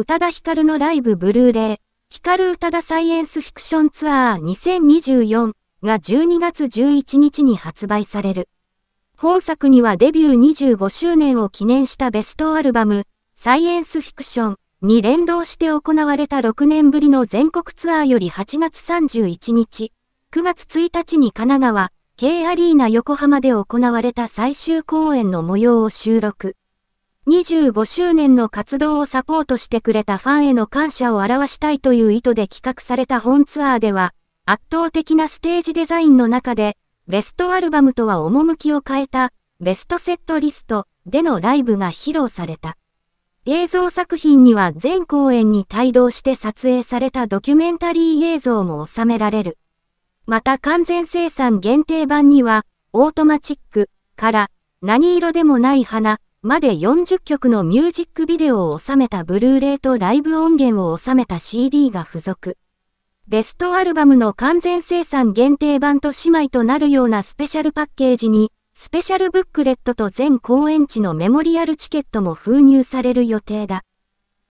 宇多田ヒカルのライブブルーレイ、ヒカル宇多田サイエンスフィクションツアー2024が12月11日に発売される。本作にはデビュー25周年を記念したベストアルバム、サイエンスフィクションに連動して行われた6年ぶりの全国ツアーより8月31日、9月1日に神奈川、K アリーナ横浜で行われた最終公演の模様を収録。25周年の活動をサポートしてくれたファンへの感謝を表したいという意図で企画された本ツアーでは、圧倒的なステージデザインの中で、ベストアルバムとは趣を変えた、ベストセットリストでのライブが披露された。映像作品には全公演に帯同して撮影されたドキュメンタリー映像も収められる。また完全生産限定版には、オートマチックから何色でもない花、まで40曲のミュージックビデオを収めたブルーレイとライブ音源を収めた CD が付属。ベストアルバムの完全生産限定版と姉妹となるようなスペシャルパッケージに、スペシャルブックレットと全公演地のメモリアルチケットも封入される予定だ。